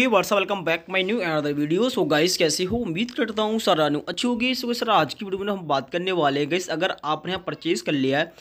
he Varsha welcome back my new and other video so guys कैसे हो उम्मीद करता हूँ सर रानू अच्छी होगी सो सर आज की वीडियो में हम बात करने वाले हैं गैस अगर आपने यहाँ परचेज कर लिया है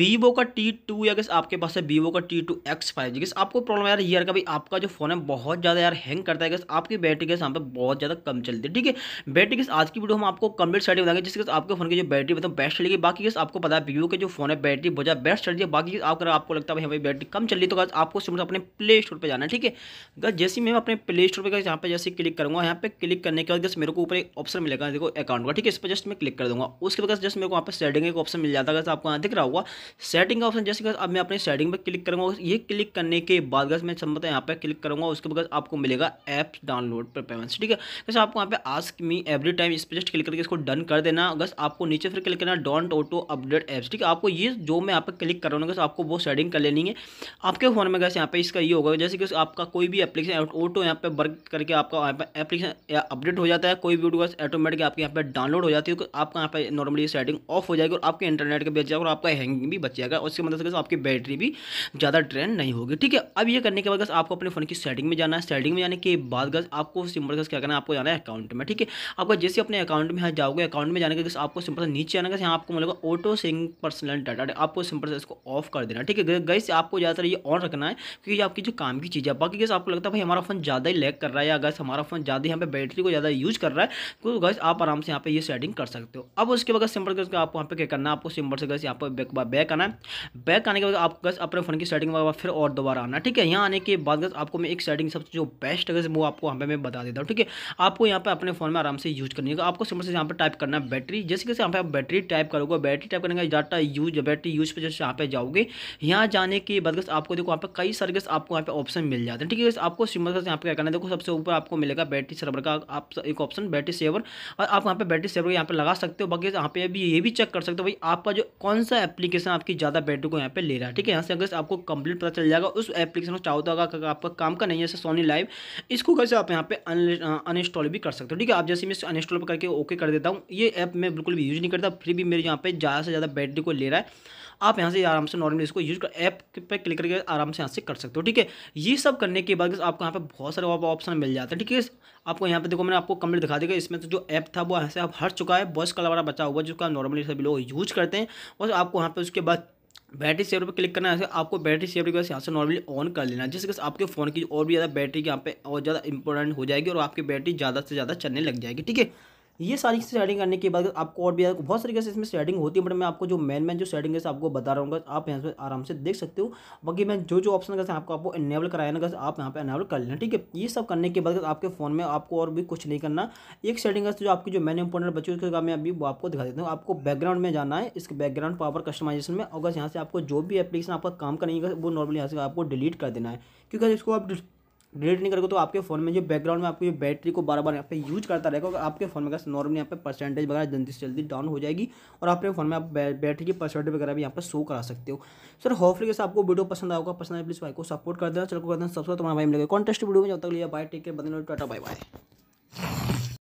वीवो का टी टू या गैस आपके पास है वीवो का T two X five G guys आपको प्रॉब्लम यार यार का भाई आपका जो फोन है बहुत ज़्यादा यार हैंग करता है गैस आपकी बैटरी गैस यहाँ पर बहुत ज़्यादा कम चलती है ठीक है बैटरी गैस आज की वीडियो हम आपको कम्प्लीट साइड बताएंगे जिसके आपके फोन की जो बैटरी मतलब बेस्ट चलेगी बाकी गैस आपको पता है वीवो के जो फोन है बैटरी बहुत ज़्यादा बेस्ट चलती है बाकी अगर आपको लगता है भाई बैटरी कम चल रही है तो गैस आपको सिर्फ अपने प्ले स्टोर पर जाना है ठीक है गैस जैसे मैं अपने प्ले स्टोर पर यहाँ पे जैसे क्लिक करूँगा यहाँ पे क्लिक करने के बाद जस्ट मेरे को ऊपर एक ऑप्शन मिलेगा देखो अकाउंट का ठीक है इस पर जस्ट मैं क्लिक कर दूँगा उसके बाद जस्ट मेरे को वहाँ पर सेटिंग का ऑप्शन मिल जाता है आपको यहाँ दिख रहा होगा सेटिंग का ऑप्शन जैसे अब मैं अपने सेटिंग पर क्लिक करूँगा ये क्लिक करने के बाद गस मैं संभवतः यहाँ पर क्लिक करूँगा उसके बाद आपको मिलेगा ऐप डाउनलोड पर पेमेंट्स ठीक है जैसे आपको यहाँ पे आस्क मी एवरी टाइम इस पर जस्ट क्लिक करके इसको डन कर देना बस आपको नीचे फिर क्लिक करना डोंट ऑटो अपडेट ऐप्स ठीक है आपको ये जो मैं यहाँ पर क्लिक कर रहा हूँ आपको वो सेटिंग कर लेनी है आपके फोन में गैस यहाँ पे इसका ये होगा जैसे कि आपका कोई भी एप्लीकेशन ऑटो तो यहाँ पे वर्क करके आपका यहाँ पे एप्लीकेशन या अपडेट हो जाता है कोई भी वीडियो ऑटोमेटिक आपके यहाँ पे डाउनलोड हो जाती है क्योंकि आपका यहाँ पे नॉर्मली सेटिंग ऑफ हो जाएगी और आपके इंटरनेट के बच जाएगा और आपका हैंगिंग भी बच जाएगा उसके मदद मतलब से आपकी बैटरी भी ज़्यादा ड्रेन नहीं होगी ठीक है अब ये करने के बाद आपको अपने फोन की सेटिंग में जाना है सेटिंग में जाने के बाद गस आपको सिंपल क्या करना है आपको जाना है अकाउंट में ठीक है आपका जैसे अपने अकाउंट में यहाँ जाओगे अकाउंट में जाने के बस आपको सिंपल नीचे आने का यहाँ आपको मिलेगा ऑटो सिंग पर्सनल डाटा आपको सिंपल से इसको ऑफ कर देना ठीक है गैस आपको ज़्यादातर ये ऑन रखना है क्योंकि आपकी जो काम की चीज़ है बाकी गैस आपको लगता है भाई हमारा फोन ज़्यादा ही लैग कर रहा है या गैस हमारा फ़ोन ज़्यादा यहाँ पे बैटरी को ज़्यादा यूज कर रहा है तो गैस आप आराम से यहाँ पे ये सेटिंग कर सकते हो अब उसके बाद सिंपल गैस आपको यहाँ पे क्या करना है आपको सिंपल से गैस यहाँ पर बैक बैक आना है बैक आने के बाद आपको गैस अपने फ़ोन की सेटिंग में फिर और दोबारा आना ठीक है यहाँ आने के बाद गैस आपको मैं एक सेटिंग सबसे जो बेस्ट है वो आपको यहाँ पे मैं बता देता हूँ ठीक है आपको यहाँ पर अपने फ़ोन में आराम से यूज करनी है आपको सिंपल से यहाँ पर टाइप करना है बैटरी जैसे कैसे यहाँ पर आप बैटरी टाइप करोगे बैटरी टाइप करने का डाटा यूज बैटरी यूज पर जैसे यहाँ पे जाओगे यहाँ जाने के बाद गैस आपको देखो यहाँ पर कई सारे आपको यहाँ पे ऑप्शन मिल जाते हैं ठीक है आपको सिंपल यहाँ पे क्या करना है देखो सबसे ऊपर आपको मिलेगा बैटरी सर्वर का आप एक ऑप्शन बैटरी सेवर और आप वहाँ पे बैटरी सेवर यहाँ पे लगा सकते हो बाकी यहाँ पे भी ये भी चेक कर सकते हो भाई आपका जो कौन सा एप्लीकेशन आपकी ज़्यादा बैटरी को यहाँ पे ले रहा है ठीक है यहाँ से अगर आपको कंप्लीट पता चल जाएगा उस एप्लीकेशन को चाहो तो अगर आपका काम का नहीं है जैसे सोनी लाइव इसको कैसे आप यहाँ पे अनइंस्टॉल uh, भी कर सकते हो ठीक है आप जैसे मैं अनइंस्टॉल करके ओके कर देता हूँ ये ऐप मैं बिल्कुल भी यूज़ नहीं करता फिर भी मेरे यहाँ पे ज़्यादा से ज़्यादा बैटरी को ले रहा है आप यहाँ से आराम से नॉर्मली इसको यूज़ कर ऐप पर क्लिक करके आराम से यहाँ से कर सकते हो ठीक है ये सब करने के बाद आपको यहाँ पे बहुत बहुत सारे ऑप्शन मिल जाते हैं ठीक है आपको यहाँ पे देखो मैंने आपको कंप्लीट दिखा देगा इसमें तो जो ऐप था वो यहाँ से आप हट चुका है बॉस वाला बचा हुआ जिसका नॉर्मली सभी लोग यूज करते हैं और आपको यहाँ पे उसके बाद बैटरी सेवर पर क्लिक करना है आपको बैटरी सेवर के बस यहाँ से नॉर्मली ऑन कर लेना जिसके आपके फ़ोन की और भी ज़्यादा बैटरी यहाँ पे और ज़्यादा इंपॉर्टेंट हो जाएगी और आपकी बैटरी ज़्यादा से ज़्यादा चलने लग जाएगी ठीक है ये सारी सेटिंग करने के बाद आपको और भी बहुत तरीके से इसमें सेटिंग होती है बट मैं आपको जो मेन मेन जो सेटिंग है आपको बता रहा हूँ आप यहाँ पर आराम से देख सकते हो बाकी मैं जो जो ऑप्शन कैसे आपको आपको इनेबल कराया ना आप यहाँ पर इनेबल कर लेना ठीक है ये सब करने के बाद आपके फोन में आपको और भी कुछ नहीं करना एक सेटिंग है जो आपकी जो मेन इंपॉर्टेंट बच्चों उसके काम मैं अभी वो आपको दिखा देता हूँ आपको बैकग्राउंड में जाना है इसके बैकग्राउंड पावर कस्टमाइजेशन में अगर यहाँ से आपको जो भी एप्लीकेशन आपका काम करेंगे वो नॉर्मली यहाँ से आपको डिलीट कर देना है क्योंकि इसको आप डिलीट नहीं करोगे तो आपके फ़ोन में जो बैकग्राउंड में आपको जो बैटरी को बार बार यहाँ पे यूज करता रहेगा और आपके फ़ोन में नॉर्मली यहाँ पे परसेंटेज वगैरह जल्दी से जल्दी डाउन हो जाएगी और आपके फ़ोन में आप बैटरी की परसेंटेज वगैरह भी यहाँ पर शो करा सकते हो सर होपफुली जैसे आपको वीडियो पसंद आएगा पसंद आए प्लीज़ भाई को सपोर्ट कर देना चलो कर देना सबसे तो तुम्हारा भाई मिलेगा कॉन्टेस्ट वीडियो में जब तक लिया बाय टेक के बदले टाटा बाय बाय